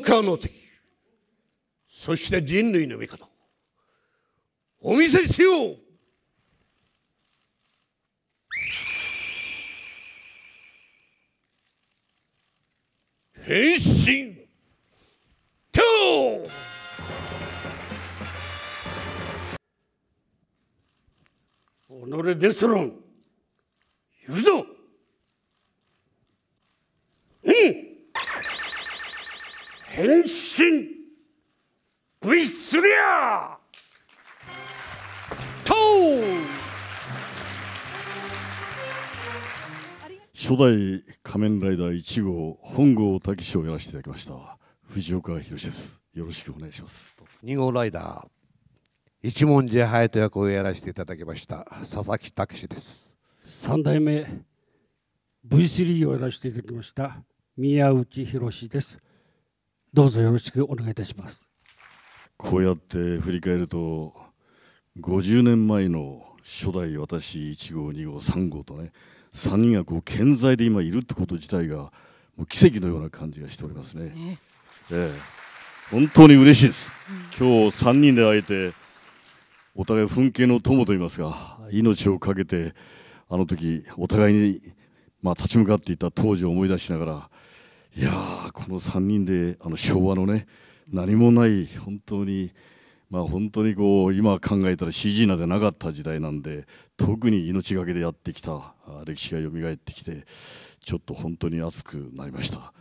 カーの敵そして人類の味方お見せしよう変身今日己ですらん行くぞ変身初代仮面ライダー1号本郷武史をやらせていただきました藤岡弘ですよろしくお願いします2号ライダー一文字隼人役をやらせていただきました佐々木拓司です3代目 V3 をやらせていただきました宮内博ですどうぞよろしくお願いいたしますこうやって振り返ると50年前の初代私1号2号3号とね3人がこう健在で今いるってこと自体がもう奇跡のような感じがしておりますね。すねええ、本当に嬉しいです、うん、今日3人で会えてお互い噴景の友といいますか命を懸けてあの時お互いにまあ立ち向かっていた当時を思い出しながらいやこの3人であの昭和のね何もない本当にまあ本当にこう今考えたら CG なんてなかった時代なんで特に命がけでやってきた歴史が蘇ってきてちょっと本当に熱くなりました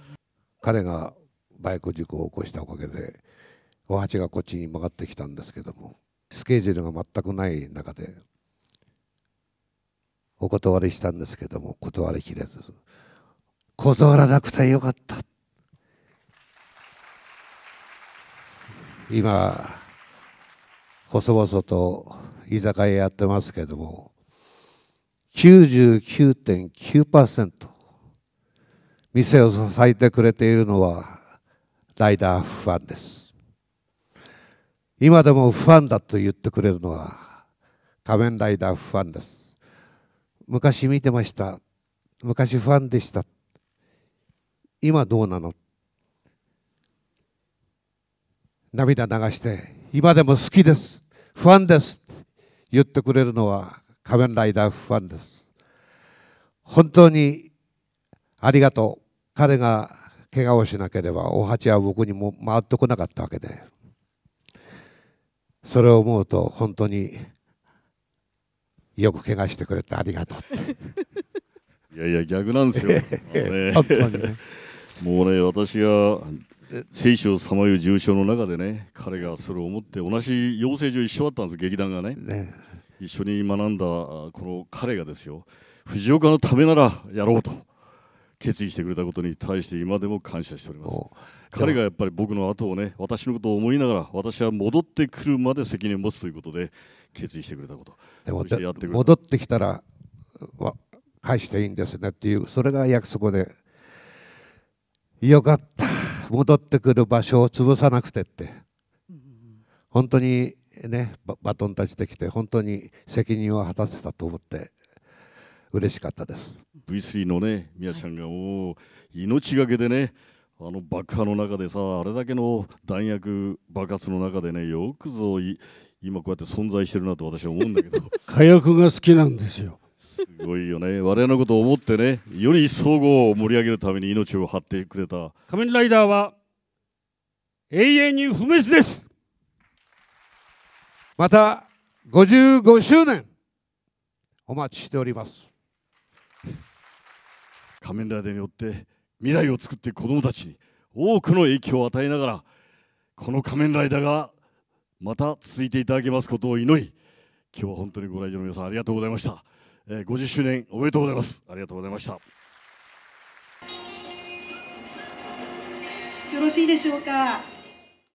彼がバイク事故を起こしたおかげでお鉢がこっちに曲がってきたんですけどもスケジュールが全くない中でお断りしたんですけども断りきれず断らなくてよかった今細々と居酒屋やってますけども99.9%店を支えてくれているのはライダーファンです今でもファンだと言ってくれるのは仮面ライダーファンです昔見てました昔ファンでした今どうなの涙流して今でも好きです不安です言ってくれるのは仮面ライダーファンです本当にありがとう彼が怪我をしなければお鉢は僕にも回ってこなかったわけでそれを思うと本当によく怪我してくれてありがとういやいや逆なんですよ、本当にねもうね私が聖書をさまよう重傷の中でね彼がそれを思って同じ養成所一緒だったんです劇団がね、ね、一緒に学んだこの彼がですよ藤岡のためならやろうと決意してくれたことに対して今でも感謝しております彼がやっぱり僕の後をね私のことを思いながら私は戻ってくるまで責任を持つということで決意してくれたことでも戻ってきたら返していいんですねっていうそれが約束でよかった戻ってくる場所を潰さなくてって本当にねバトンタッチできて本当に責任を果たせたと思って嬉しかったです V3 のねみやちゃんがもう命がけでねあの爆破の中でさあれだけの弾薬爆発の中でねよくぞ今こうやって存在してるなと私は思うんだけど 火薬が好きなんですよすごいよね我々のことを思ってねより一層を盛り上げるために命を張ってくれた仮面ライダーは永遠に不滅ですまた55周年お待ちしております仮面ライダーによって未来を作って子どもたちに多くの影響を与えながらこの仮面ライダーがまた続いていただけますことを祈り今日は本当にご来場の皆さんありがとうございました。えー、50周年おめでとうございます。ありがとうございました。よろしいでしょうか。